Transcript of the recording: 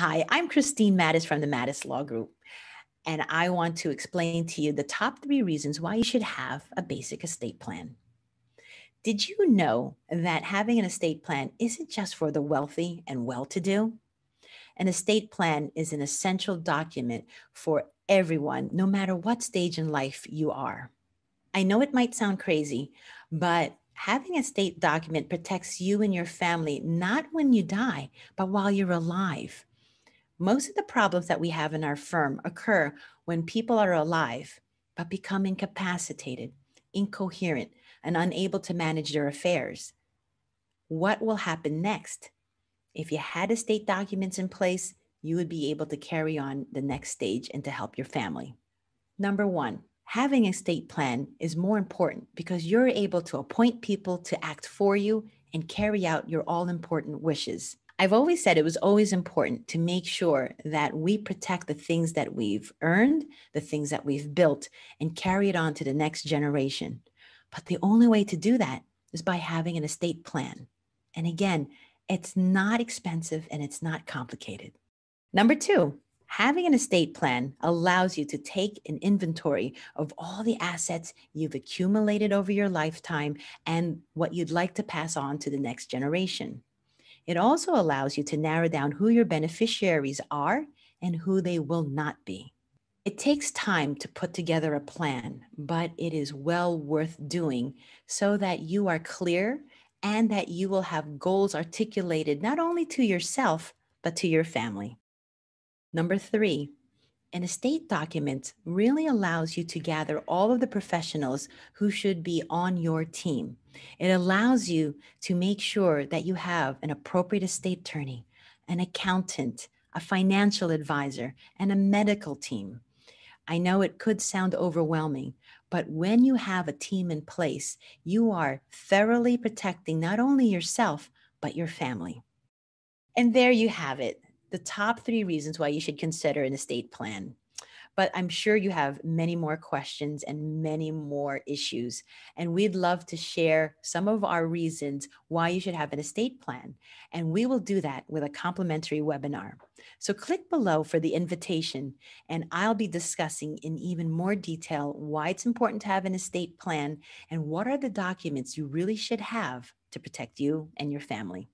Hi, I'm Christine Mattis from the Mattis Law Group, and I want to explain to you the top three reasons why you should have a basic estate plan. Did you know that having an estate plan isn't just for the wealthy and well to do? An estate plan is an essential document for everyone, no matter what stage in life you are. I know it might sound crazy, but having a state document protects you and your family not when you die, but while you're alive most of the problems that we have in our firm occur when people are alive but become incapacitated, incoherent, and unable to manage their affairs. What will happen next? If you had estate documents in place, you would be able to carry on the next stage and to help your family. Number one, having a estate plan is more important because you're able to appoint people to act for you and carry out your all important wishes. I've always said it was always important to make sure that we protect the things that we've earned, the things that we've built, and carry it on to the next generation. But the only way to do that is by having an estate plan. And again, it's not expensive and it's not complicated. Number two, having an estate plan allows you to take an inventory of all the assets you've accumulated over your lifetime and what you'd like to pass on to the next generation. It also allows you to narrow down who your beneficiaries are and who they will not be. It takes time to put together a plan, but it is well worth doing so that you are clear and that you will have goals articulated not only to yourself, but to your family. Number three, an estate document really allows you to gather all of the professionals who should be on your team. It allows you to make sure that you have an appropriate estate attorney, an accountant, a financial advisor, and a medical team. I know it could sound overwhelming, but when you have a team in place, you are thoroughly protecting not only yourself, but your family. And there you have it the top three reasons why you should consider an estate plan. But I'm sure you have many more questions and many more issues. And we'd love to share some of our reasons why you should have an estate plan. And we will do that with a complimentary webinar. So click below for the invitation, and I'll be discussing in even more detail why it's important to have an estate plan and what are the documents you really should have to protect you and your family.